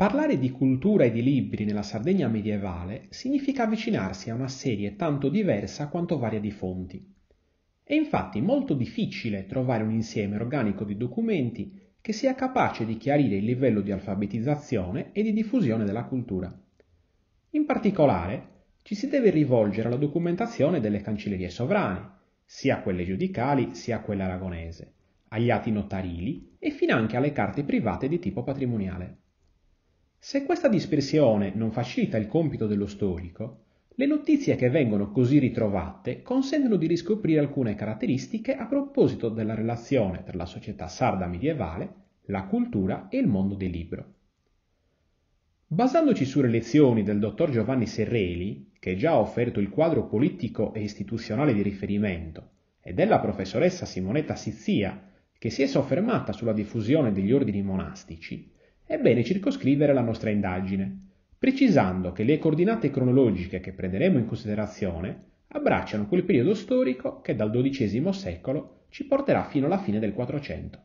Parlare di cultura e di libri nella Sardegna medievale significa avvicinarsi a una serie tanto diversa quanto varia di fonti. È infatti molto difficile trovare un insieme organico di documenti che sia capace di chiarire il livello di alfabetizzazione e di diffusione della cultura. In particolare, ci si deve rivolgere alla documentazione delle cancellerie sovrane, sia quelle giudicali sia quelle aragonese, agli atti notarili e finanche alle carte private di tipo patrimoniale. Se questa dispersione non facilita il compito dello storico, le notizie che vengono così ritrovate consentono di riscoprire alcune caratteristiche a proposito della relazione tra la società sarda medievale, la cultura e il mondo del libro. Basandoci sulle lezioni del dottor Giovanni Serreli, che già ha offerto il quadro politico e istituzionale di riferimento, e della professoressa Simonetta Sizia, che si è soffermata sulla diffusione degli ordini monastici, è bene circoscrivere la nostra indagine, precisando che le coordinate cronologiche che prenderemo in considerazione abbracciano quel periodo storico che dal XII secolo ci porterà fino alla fine del Quattrocento.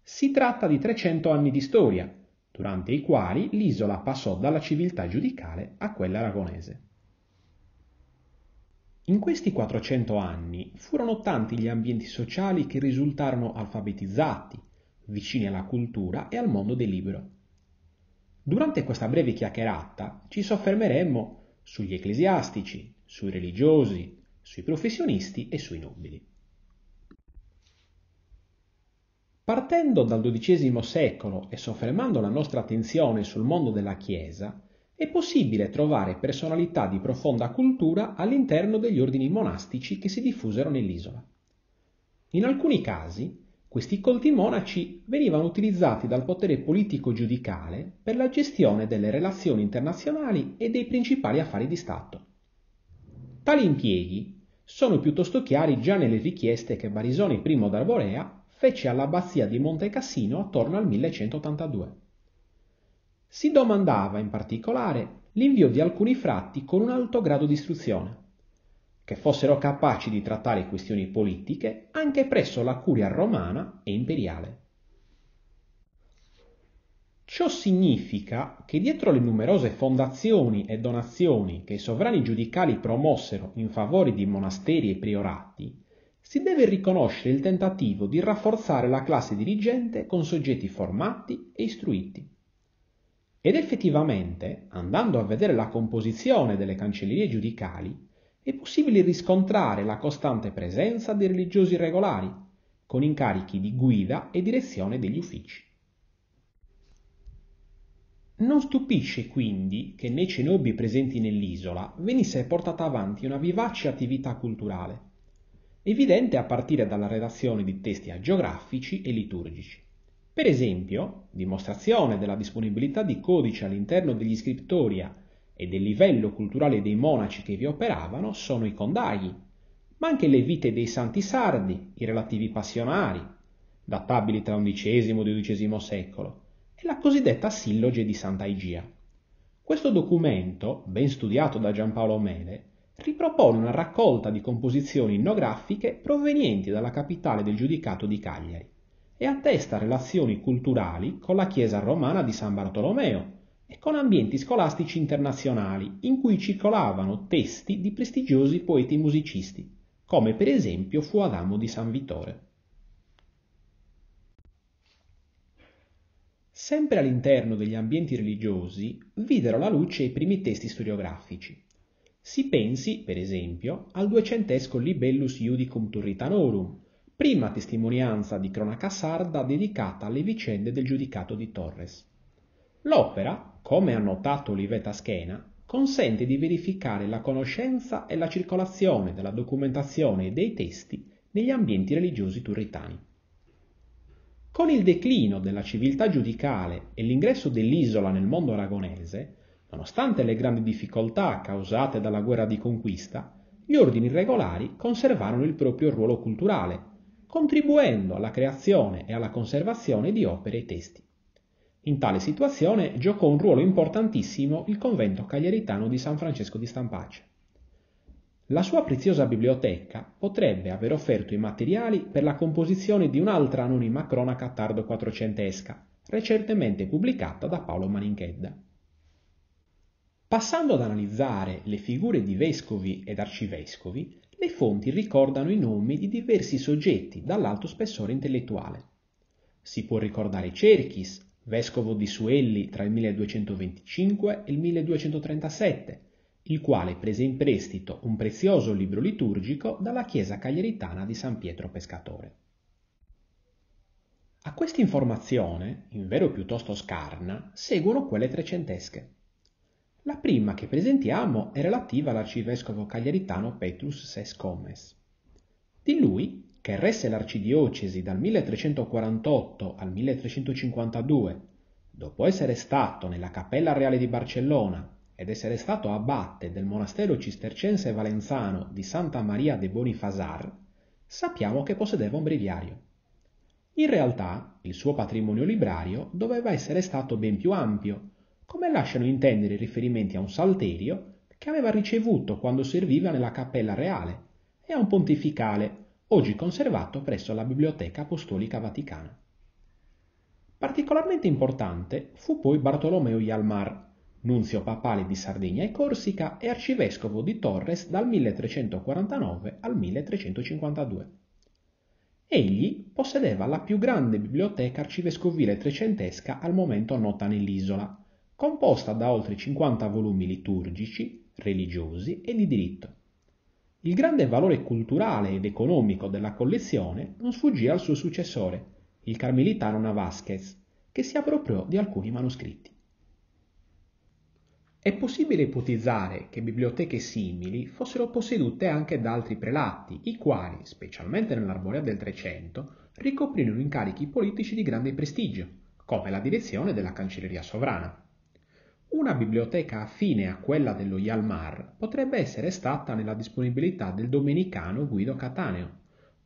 Si tratta di 300 anni di storia, durante i quali l'isola passò dalla civiltà giudicale a quella aragonese. In questi 400 anni furono tanti gli ambienti sociali che risultarono alfabetizzati, vicini alla cultura e al mondo del libro, Durante questa breve chiacchierata ci soffermeremmo sugli ecclesiastici, sui religiosi, sui professionisti e sui nobili. Partendo dal XII secolo e soffermando la nostra attenzione sul mondo della Chiesa, è possibile trovare personalità di profonda cultura all'interno degli ordini monastici che si diffusero nell'isola. In alcuni casi questi colti monaci venivano utilizzati dal potere politico giudicale per la gestione delle relazioni internazionali e dei principali affari di Stato. Tali impieghi sono piuttosto chiari già nelle richieste che Barisone I d'Arborea fece all'abbazia di Monte Cassino attorno al 1182. Si domandava in particolare l'invio di alcuni fratti con un alto grado di istruzione che fossero capaci di trattare questioni politiche anche presso la curia romana e imperiale. Ciò significa che dietro le numerose fondazioni e donazioni che i sovrani giudicali promossero in favore di monasteri e priorati, si deve riconoscere il tentativo di rafforzare la classe dirigente con soggetti formati e istruiti. Ed effettivamente, andando a vedere la composizione delle cancellerie giudicali, è possibile riscontrare la costante presenza di religiosi regolari, con incarichi di guida e direzione degli uffici. Non stupisce quindi che nei cenobbi presenti nell'isola venisse portata avanti una vivace attività culturale, evidente a partire dalla redazione di testi agiografici e liturgici. Per esempio, dimostrazione della disponibilità di codici all'interno degli scriptoria e del livello culturale dei monaci che vi operavano sono i condagli, ma anche le vite dei santi sardi, i relativi passionari, databili tra XI-XII secolo, e la cosiddetta silloge di Santa Igia. Questo documento, ben studiato da Giampaolo Mele, ripropone una raccolta di composizioni etnografiche provenienti dalla capitale del giudicato di Cagliari e attesta relazioni culturali con la chiesa romana di San Bartolomeo, e con ambienti scolastici internazionali in cui circolavano testi di prestigiosi poeti musicisti, come per esempio fu Adamo di San Vittore. Sempre all'interno degli ambienti religiosi videro la luce i primi testi storiografici. Si pensi, per esempio, al duecentesco Libellus Iudicum Turritanorum, prima testimonianza di cronaca sarda dedicata alle vicende del giudicato di Torres. L'opera, come ha notato Olivetta Schena, consente di verificare la conoscenza e la circolazione della documentazione e dei testi negli ambienti religiosi turritani. Con il declino della civiltà giudicale e l'ingresso dell'isola nel mondo aragonese, nonostante le grandi difficoltà causate dalla guerra di conquista, gli ordini regolari conservarono il proprio ruolo culturale, contribuendo alla creazione e alla conservazione di opere e testi. In tale situazione giocò un ruolo importantissimo il convento cagliaritano di San Francesco di Stampace. La sua preziosa biblioteca potrebbe aver offerto i materiali per la composizione di un'altra anonima cronaca tardo quattrocentesca, recentemente pubblicata da Paolo Maninchedda. Passando ad analizzare le figure di vescovi ed arcivescovi, le fonti ricordano i nomi di diversi soggetti dall'alto spessore intellettuale. Si può ricordare Cerchis, vescovo di Suelli tra il 1225 e il 1237, il quale prese in prestito un prezioso libro liturgico dalla chiesa cagliaritana di San Pietro Pescatore. A questa informazione, in vero piuttosto scarna, seguono quelle trecentesche. La prima che presentiamo è relativa all'arcivescovo cagliaritano Petrus Ses Comes. Di lui che resse l'arcidiocesi dal 1348 al 1352, dopo essere stato nella Cappella Reale di Barcellona ed essere stato abate del monastero cistercense valenzano di Santa Maria de Bonifazar, sappiamo che possedeva un breviario. In realtà il suo patrimonio librario doveva essere stato ben più ampio, come lasciano intendere i riferimenti a un salterio che aveva ricevuto quando serviva nella cappella reale e a un pontificale oggi conservato presso la Biblioteca Apostolica Vaticana. Particolarmente importante fu poi Bartolomeo Ialmar, nunzio papale di Sardegna e Corsica e arcivescovo di Torres dal 1349 al 1352. Egli possedeva la più grande biblioteca arcivescovile trecentesca al momento nota nell'isola, composta da oltre 50 volumi liturgici, religiosi e di diritto. Il grande valore culturale ed economico della collezione non sfuggì al suo successore, il carmelitano Navasquez, che si appropriò di alcuni manoscritti. È possibile ipotizzare che biblioteche simili fossero possedute anche da altri prelati, i quali, specialmente nell'arborea del Trecento, ricoprirono incarichi politici di grande prestigio, come la direzione della cancelleria sovrana. Una biblioteca affine a quella dello Hjalmar potrebbe essere stata nella disponibilità del domenicano Guido Cataneo,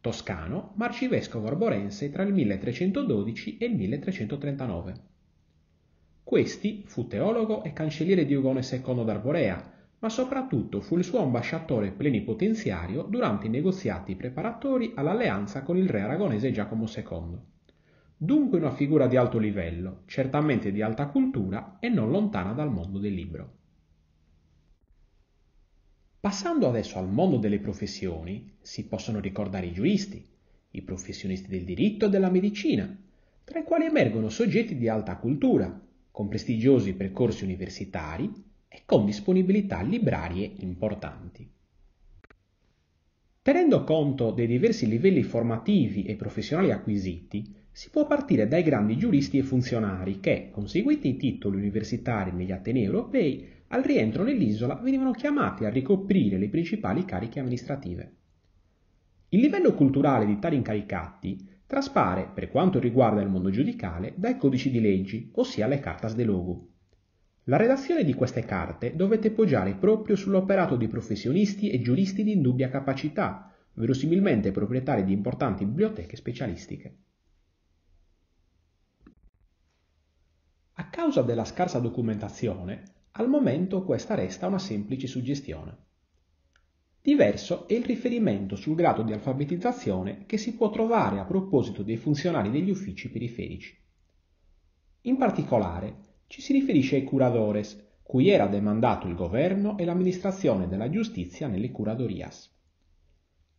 toscano, ma arcivescovo arborense tra il 1312 e il 1339. Questi fu teologo e cancelliere di Ugone II d'Arborea, ma soprattutto fu il suo ambasciatore plenipotenziario durante i negoziati preparatori all'alleanza con il re aragonese Giacomo II. Dunque una figura di alto livello, certamente di alta cultura e non lontana dal mondo del libro. Passando adesso al mondo delle professioni, si possono ricordare i giuristi, i professionisti del diritto e della medicina, tra i quali emergono soggetti di alta cultura, con prestigiosi percorsi universitari e con disponibilità librarie importanti. Tenendo conto dei diversi livelli formativi e professionali acquisiti, si può partire dai grandi giuristi e funzionari che, conseguiti i titoli universitari negli atenei europei, al rientro nell'isola venivano chiamati a ricoprire le principali cariche amministrative. Il livello culturale di tali incaricati traspare, per quanto riguarda il mondo giudicale, dai codici di leggi, ossia le cartas de logo. La redazione di queste carte dovette poggiare proprio sull'operato di professionisti e giuristi di indubbia capacità, verosimilmente proprietari di importanti biblioteche specialistiche. A causa della scarsa documentazione, al momento questa resta una semplice suggestione. Diverso è il riferimento sul grado di alfabetizzazione che si può trovare a proposito dei funzionari degli uffici periferici. In particolare, ci si riferisce ai curadores, cui era demandato il governo e l'amministrazione della giustizia nelle curadorias.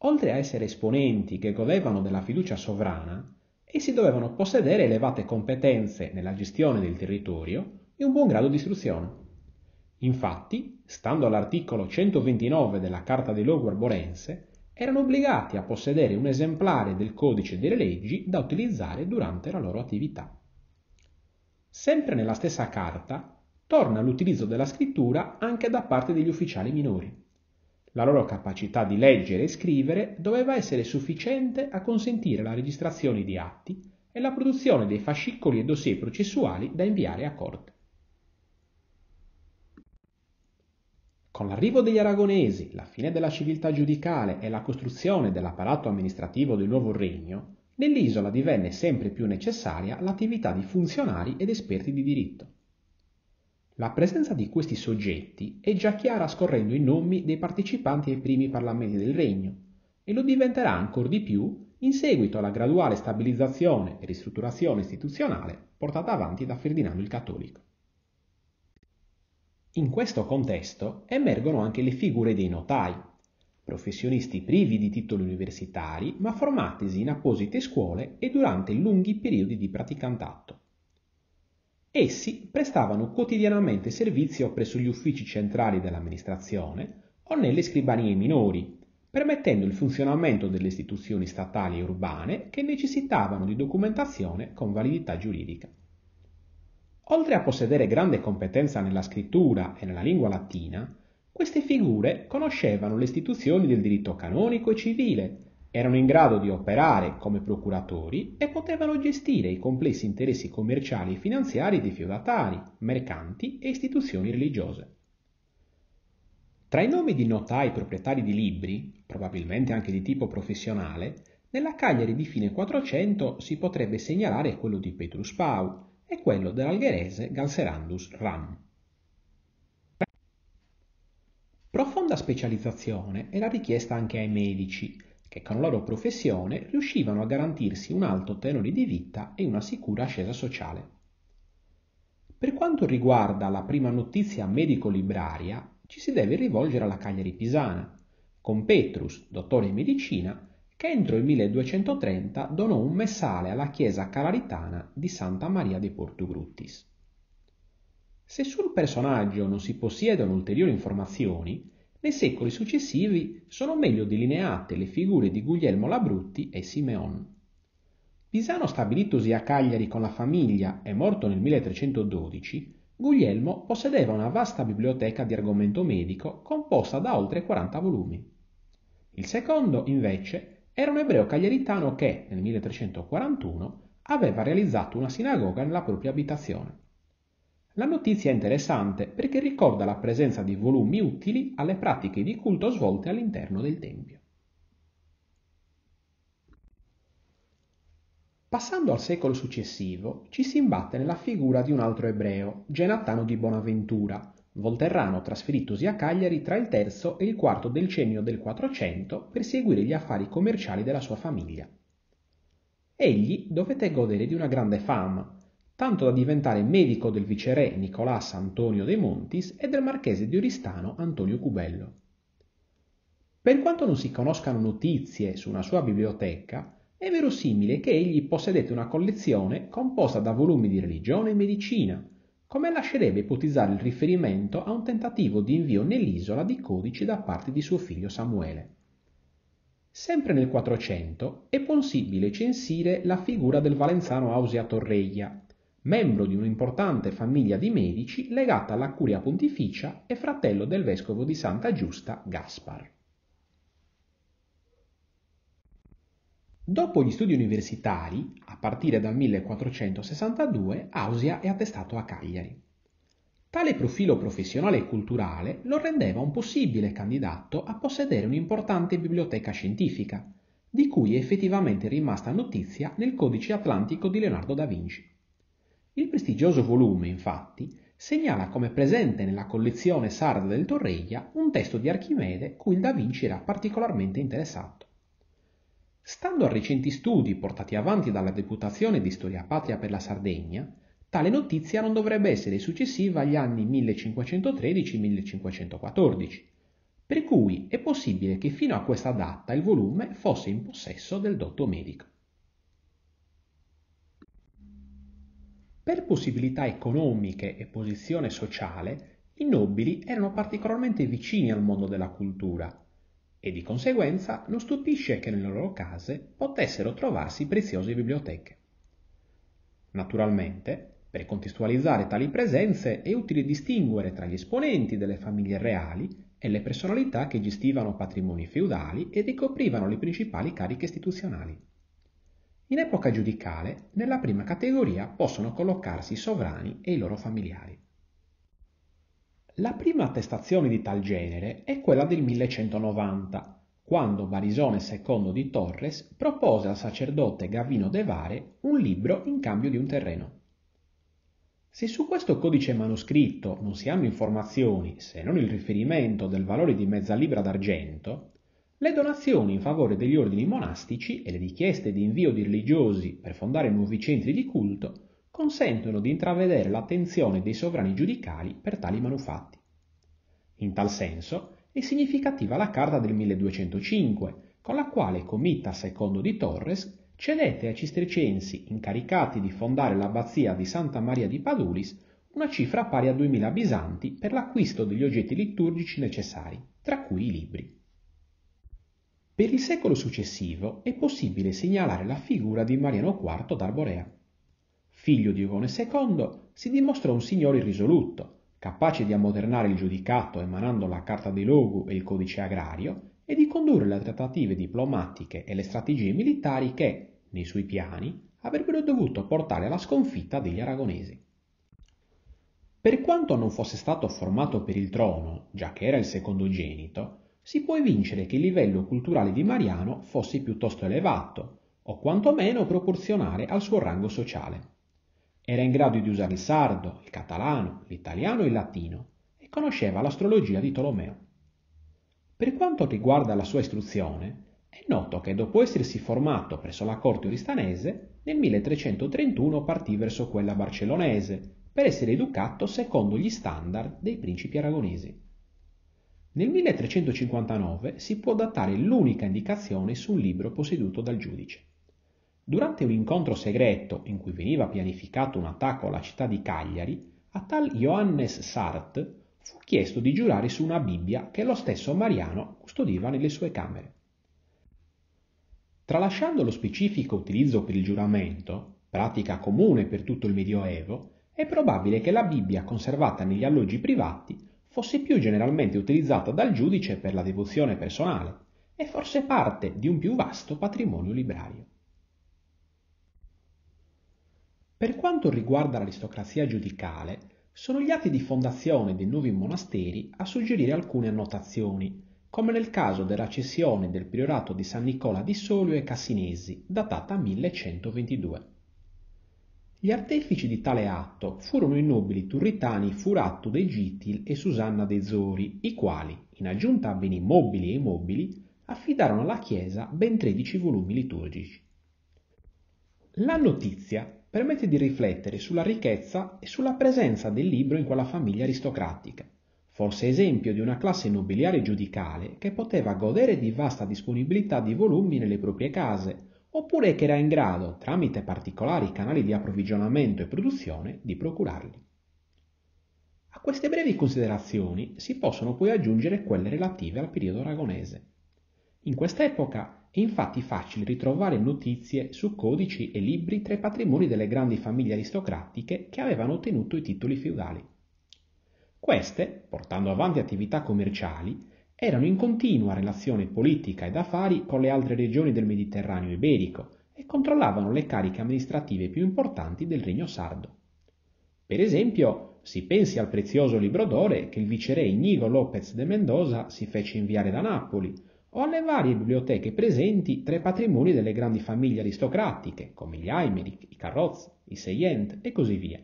Oltre a essere esponenti che godevano della fiducia sovrana, e si dovevano possedere elevate competenze nella gestione del territorio e un buon grado di istruzione. Infatti, stando all'articolo 129 della Carta dei Logo Arborense, erano obbligati a possedere un esemplare del codice delle leggi da utilizzare durante la loro attività. Sempre nella stessa carta torna l'utilizzo della scrittura anche da parte degli ufficiali minori. La loro capacità di leggere e scrivere doveva essere sufficiente a consentire la registrazione di atti e la produzione dei fascicoli e dossier processuali da inviare a corte. Con l'arrivo degli aragonesi, la fine della civiltà giudicale e la costruzione dell'apparato amministrativo del nuovo regno, nell'isola divenne sempre più necessaria l'attività di funzionari ed esperti di diritto. La presenza di questi soggetti è già chiara scorrendo i nomi dei partecipanti ai primi parlamenti del regno e lo diventerà ancor di più in seguito alla graduale stabilizzazione e ristrutturazione istituzionale portata avanti da Ferdinando il Cattolico. In questo contesto emergono anche le figure dei notai, professionisti privi di titoli universitari ma formatisi in apposite scuole e durante lunghi periodi di praticantato. Essi prestavano quotidianamente servizio presso gli uffici centrali dell'amministrazione o nelle scribanie minori, permettendo il funzionamento delle istituzioni statali e urbane che necessitavano di documentazione con validità giuridica. Oltre a possedere grande competenza nella scrittura e nella lingua latina, queste figure conoscevano le istituzioni del diritto canonico e civile, erano in grado di operare come procuratori e potevano gestire i complessi interessi commerciali e finanziari di feudatari, mercanti e istituzioni religiose. Tra i nomi di notai proprietari di libri, probabilmente anche di tipo professionale, nella Cagliari di fine 400 si potrebbe segnalare quello di Petrus Pau e quello dell'algherese Ganserandus Ram. Profonda specializzazione era richiesta anche ai medici, che con la loro professione riuscivano a garantirsi un alto tenore di vita e una sicura ascesa sociale. Per quanto riguarda la prima notizia medico-libraria, ci si deve rivolgere alla Cagliari Pisana, con Petrus, dottore in medicina, che entro il 1230 donò un messale alla chiesa calaritana di Santa Maria dei Portugruttis. Se sul personaggio non si possiedono ulteriori informazioni, nei secoli successivi sono meglio delineate le figure di Guglielmo Labrutti e Simeon. Pisano stabilitosi a Cagliari con la famiglia e morto nel 1312, Guglielmo possedeva una vasta biblioteca di argomento medico composta da oltre 40 volumi. Il secondo, invece, era un ebreo cagliaritano che, nel 1341, aveva realizzato una sinagoga nella propria abitazione. La notizia è interessante perché ricorda la presenza di volumi utili alle pratiche di culto svolte all'interno del Tempio. Passando al secolo successivo, ci si imbatte nella figura di un altro ebreo, Genattano di Bonaventura, volterrano trasferitosi a Cagliari tra il terzo e il quarto decennio del 400 per seguire gli affari commerciali della sua famiglia. Egli dovette godere di una grande fama, tanto da diventare medico del viceré Nicolás Antonio de Montis e del marchese di Oristano Antonio Cubello. Per quanto non si conoscano notizie su una sua biblioteca, è verosimile che egli possedette una collezione composta da volumi di religione e medicina, come lascerebbe ipotizzare il riferimento a un tentativo di invio nell'isola di codici da parte di suo figlio Samuele. Sempre nel 400 è possibile censire la figura del valenzano Ausia Torreglia, membro di un'importante famiglia di medici legata alla curia pontificia e fratello del vescovo di Santa Giusta Gaspar. Dopo gli studi universitari, a partire dal 1462, Ausia è attestato a Cagliari. Tale profilo professionale e culturale lo rendeva un possibile candidato a possedere un'importante biblioteca scientifica, di cui è effettivamente rimasta notizia nel Codice Atlantico di Leonardo da Vinci. Il prestigioso volume, infatti, segnala come presente nella collezione sarda del Torreglia un testo di Archimede cui il Da Vinci era particolarmente interessato. Stando a recenti studi portati avanti dalla Deputazione di Storia Patria per la Sardegna, tale notizia non dovrebbe essere successiva agli anni 1513-1514, per cui è possibile che fino a questa data il volume fosse in possesso del dotto medico. Per possibilità economiche e posizione sociale, i nobili erano particolarmente vicini al mondo della cultura e di conseguenza non stupisce che nelle loro case potessero trovarsi preziose biblioteche. Naturalmente, per contestualizzare tali presenze è utile distinguere tra gli esponenti delle famiglie reali e le personalità che gestivano patrimoni feudali e ricoprivano le principali cariche istituzionali. In epoca giudicale, nella prima categoria possono collocarsi i sovrani e i loro familiari. La prima attestazione di tal genere è quella del 1190, quando Barisone II di Torres propose al sacerdote Gavino De Vare un libro in cambio di un terreno. Se su questo codice manoscritto non si hanno informazioni se non il riferimento del valore di mezza libra d'argento, le donazioni in favore degli ordini monastici e le richieste di invio di religiosi per fondare nuovi centri di culto consentono di intravedere l'attenzione dei sovrani giudicali per tali manufatti. In tal senso è significativa la carta del 1205, con la quale Comitta II di Torres cedette ai cistercensi incaricati di fondare l'abbazia di Santa Maria di Padulis una cifra pari a 2000 bisanti per l'acquisto degli oggetti liturgici necessari, tra cui i libri. Per il secolo successivo è possibile segnalare la figura di Mariano IV d'Arborea. Figlio di Ugone II, si dimostrò un signore irrisolutto, capace di ammodernare il giudicato emanando la Carta dei Logu e il Codice Agrario e di condurre le trattative diplomatiche e le strategie militari che, nei suoi piani, avrebbero dovuto portare alla sconfitta degli aragonesi. Per quanto non fosse stato formato per il trono, già che era il secondogenito, si può evincere che il livello culturale di Mariano fosse piuttosto elevato, o quantomeno proporzionale al suo rango sociale. Era in grado di usare il sardo, il catalano, l'italiano e il latino e conosceva l'astrologia di Tolomeo. Per quanto riguarda la sua istruzione, è noto che dopo essersi formato presso la corte oristanese, nel 1331 partì verso quella barcellonese per essere educato secondo gli standard dei principi aragonesi. Nel 1359 si può datare l'unica indicazione su un libro posseduto dal giudice. Durante un incontro segreto in cui veniva pianificato un attacco alla città di Cagliari, a tal Johannes Sart fu chiesto di giurare su una Bibbia che lo stesso Mariano custodiva nelle sue camere. Tralasciando lo specifico utilizzo per il giuramento, pratica comune per tutto il Medioevo, è probabile che la Bibbia conservata negli alloggi privati fosse più generalmente utilizzata dal giudice per la devozione personale e forse parte di un più vasto patrimonio librario. Per quanto riguarda l'aristocrazia giudicale, sono gli atti di fondazione dei nuovi monasteri a suggerire alcune annotazioni, come nel caso della cessione del priorato di San Nicola di Solio e Cassinesi, datata 1122. Gli artefici di tale atto furono i nobili turritani Furatto dei Gitil e Susanna dei Zori, i quali, in aggiunta a beni mobili e immobili, affidarono alla Chiesa ben 13 volumi liturgici. La notizia permette di riflettere sulla ricchezza e sulla presenza del libro in quella famiglia aristocratica, forse esempio di una classe nobiliare giudicale che poteva godere di vasta disponibilità di volumi nelle proprie case, oppure che era in grado, tramite particolari canali di approvvigionamento e produzione, di procurarli. A queste brevi considerazioni si possono poi aggiungere quelle relative al periodo aragonese. In quest'epoca è infatti facile ritrovare notizie su codici e libri tra i patrimoni delle grandi famiglie aristocratiche che avevano ottenuto i titoli feudali. Queste, portando avanti attività commerciali, erano in continua relazione politica ed affari con le altre regioni del Mediterraneo iberico e controllavano le cariche amministrative più importanti del regno sardo. Per esempio, si pensi al prezioso libro d'ore che il viceré Inigo López de Mendoza si fece inviare da Napoli, o alle varie biblioteche presenti tra i patrimoni delle grandi famiglie aristocratiche, come gli Aimeric, i Carroz, i Seient e così via.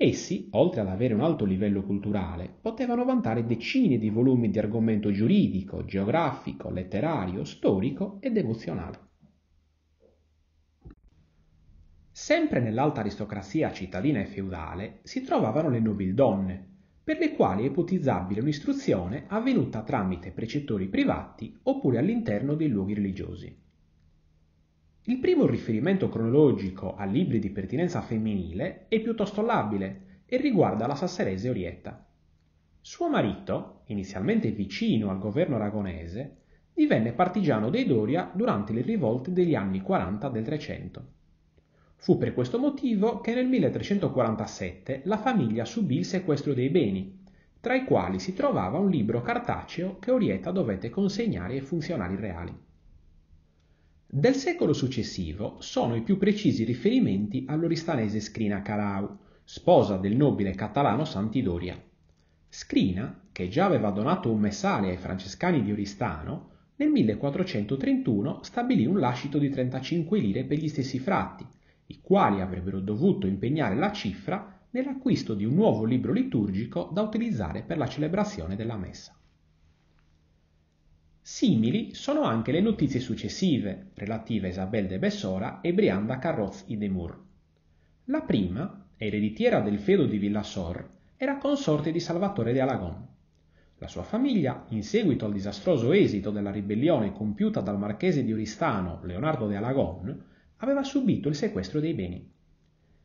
Essi, oltre ad avere un alto livello culturale, potevano vantare decine di volumi di argomento giuridico, geografico, letterario, storico e devozionale. Sempre nell'alta aristocrazia cittadina e feudale si trovavano le nobildonne, per le quali è ipotizzabile un'istruzione avvenuta tramite precettori privati oppure all'interno dei luoghi religiosi. Il primo riferimento cronologico a libri di pertinenza femminile è piuttosto labile e riguarda la sasserese Orietta. Suo marito, inizialmente vicino al governo aragonese, divenne partigiano dei Doria durante le rivolte degli anni 40 del 300. Fu per questo motivo che nel 1347 la famiglia subì il sequestro dei beni, tra i quali si trovava un libro cartaceo che Orietta dovette consegnare ai funzionari reali. Del secolo successivo sono i più precisi riferimenti all'oristanese Scrina Calau, sposa del nobile catalano Santidoria. Scrina, che già aveva donato un messale ai francescani di Oristano, nel 1431 stabilì un lascito di 35 lire per gli stessi frati, i quali avrebbero dovuto impegnare la cifra nell'acquisto di un nuovo libro liturgico da utilizzare per la celebrazione della messa. Simili sono anche le notizie successive relative a Isabel de Bessora e Brianda Carroz i de Mur. La prima, ereditiera del feudo di Villasor, era consorte di Salvatore de Alagon. La sua famiglia, in seguito al disastroso esito della ribellione compiuta dal marchese di Oristano Leonardo de Alagon, aveva subito il sequestro dei beni.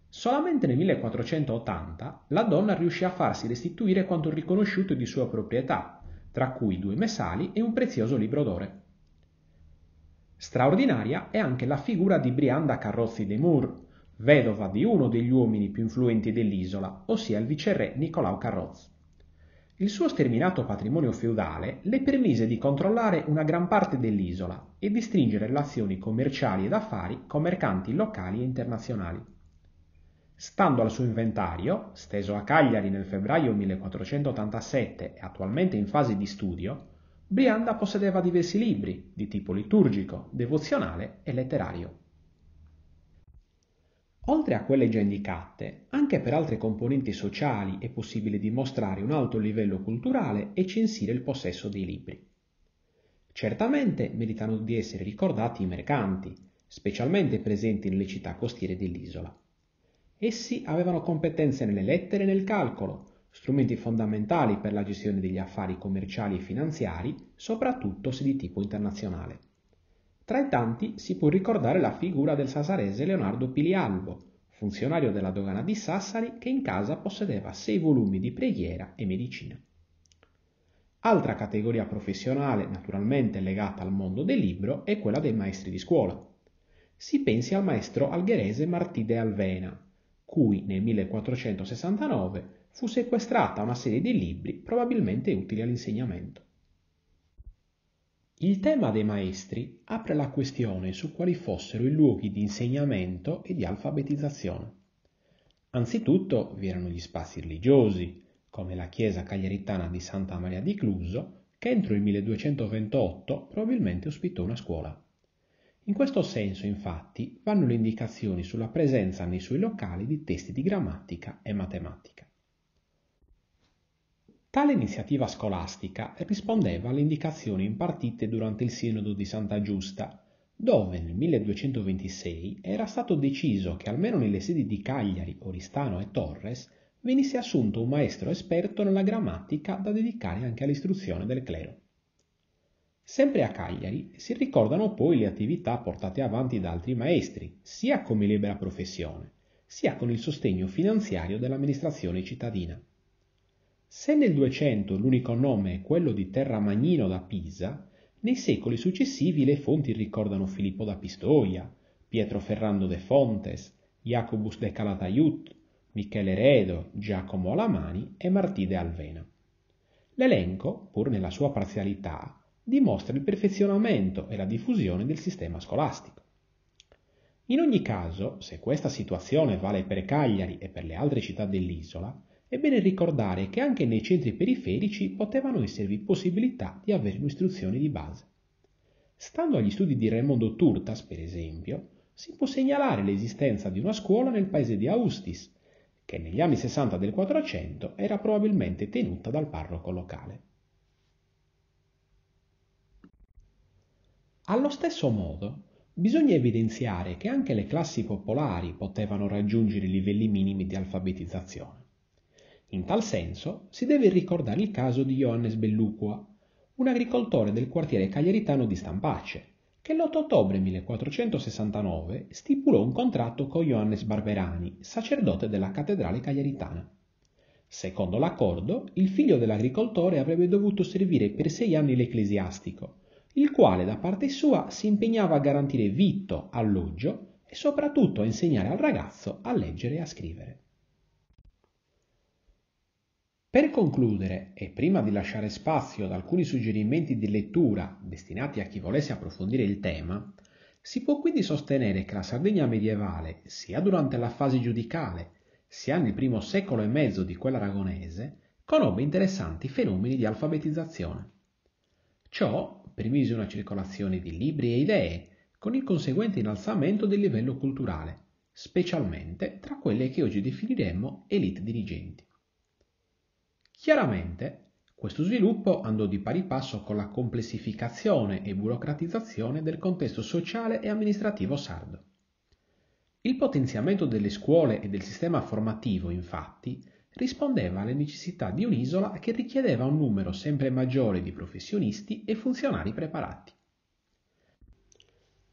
Solamente nel 1480 la donna riuscì a farsi restituire quanto riconosciuto di sua proprietà tra cui due messali e un prezioso libro d'ore. Straordinaria è anche la figura di Brianda Carrozzi de Mur, vedova di uno degli uomini più influenti dell'isola, ossia il viceré Nicolao Carrozzi. Il suo sterminato patrimonio feudale le permise di controllare una gran parte dell'isola e di stringere relazioni commerciali ed affari con mercanti locali e internazionali stando al suo inventario steso a cagliari nel febbraio 1487 e attualmente in fase di studio brianda possedeva diversi libri di tipo liturgico devozionale e letterario oltre a quelle già indicate anche per altre componenti sociali è possibile dimostrare un alto livello culturale e censire il possesso dei libri certamente meritano di essere ricordati i mercanti specialmente presenti nelle città costiere dell'isola Essi avevano competenze nelle lettere e nel calcolo, strumenti fondamentali per la gestione degli affari commerciali e finanziari, soprattutto se di tipo internazionale. Tra i tanti si può ricordare la figura del sassarese Leonardo Pilialbo, funzionario della dogana di Sassari che in casa possedeva sei volumi di preghiera e medicina. Altra categoria professionale naturalmente legata al mondo del libro è quella dei maestri di scuola. Si pensi al maestro algherese Martì de Alvena, cui nel 1469 fu sequestrata una serie di libri probabilmente utili all'insegnamento. Il tema dei maestri apre la questione su quali fossero i luoghi di insegnamento e di alfabetizzazione. Anzitutto vi erano gli spazi religiosi, come la chiesa cagliaritana di Santa Maria di Cluso, che entro il 1228 probabilmente ospitò una scuola. In questo senso, infatti, vanno le indicazioni sulla presenza nei suoi locali di testi di grammatica e matematica. Tale iniziativa scolastica rispondeva alle indicazioni impartite durante il Sinodo di Santa Giusta dove nel 1226 era stato deciso che almeno nelle sedi di Cagliari, Oristano e Torres venisse assunto un maestro esperto nella grammatica da dedicare anche all'istruzione del clero. Sempre a Cagliari si ricordano poi le attività portate avanti da altri maestri, sia come libera professione, sia con il sostegno finanziario dell'amministrazione cittadina. Se nel 200 l'unico nome è quello di Terramagnino da Pisa, nei secoli successivi le fonti ricordano Filippo da Pistoia, Pietro Ferrando de Fontes, Jacobus de Calataiut, Michele Redo, Giacomo Alamani e Martì de Alvena. L'elenco, pur nella sua parzialità, dimostra il perfezionamento e la diffusione del sistema scolastico. In ogni caso, se questa situazione vale per Cagliari e per le altre città dell'isola, è bene ricordare che anche nei centri periferici potevano esservi possibilità di avere un'istruzione di base. Stando agli studi di Raimondo Turtas, per esempio, si può segnalare l'esistenza di una scuola nel paese di Austis, che negli anni 60 del 400 era probabilmente tenuta dal parroco locale. Allo stesso modo, bisogna evidenziare che anche le classi popolari potevano raggiungere i livelli minimi di alfabetizzazione. In tal senso si deve ricordare il caso di Johannes Bellucua, un agricoltore del quartiere cagliaritano di Stampace, che l'8 ottobre 1469 stipulò un contratto con Johannes Barberani, sacerdote della cattedrale cagliaritana. Secondo l'accordo, il figlio dell'agricoltore avrebbe dovuto servire per sei anni l'ecclesiastico, il quale da parte sua si impegnava a garantire vitto, alloggio e soprattutto a insegnare al ragazzo a leggere e a scrivere. Per concludere, e prima di lasciare spazio ad alcuni suggerimenti di lettura destinati a chi volesse approfondire il tema, si può quindi sostenere che la Sardegna medievale, sia durante la fase giudicale, sia nel primo secolo e mezzo di quella aragonese, conobbe interessanti fenomeni di alfabetizzazione. Ciò permise una circolazione di libri e idee, con il conseguente innalzamento del livello culturale, specialmente tra quelle che oggi definiremmo elite dirigenti. Chiaramente, questo sviluppo andò di pari passo con la complessificazione e burocratizzazione del contesto sociale e amministrativo sardo. Il potenziamento delle scuole e del sistema formativo, infatti, rispondeva alle necessità di un'isola che richiedeva un numero sempre maggiore di professionisti e funzionari preparati.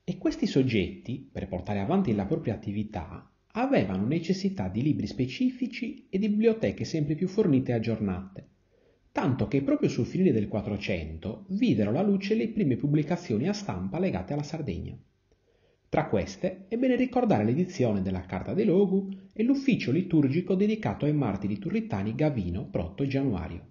E questi soggetti, per portare avanti la propria attività, avevano necessità di libri specifici e di biblioteche sempre più fornite e aggiornate, tanto che proprio sul finire del 400 videro la luce le prime pubblicazioni a stampa legate alla Sardegna. Tra queste è bene ricordare l'edizione della Carta dei Logu, e l'ufficio liturgico dedicato ai martiri turritani Gavino, Protto e Gianuario.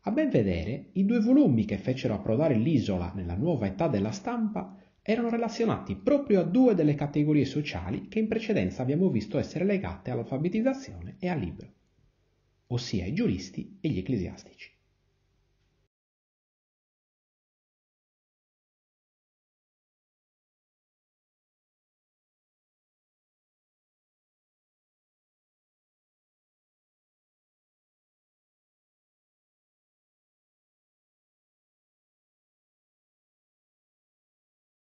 A ben vedere, i due volumi che fecero approdare l'isola nella nuova età della stampa erano relazionati proprio a due delle categorie sociali che in precedenza abbiamo visto essere legate all'alfabetizzazione e al libro, ossia i giuristi e gli ecclesiastici.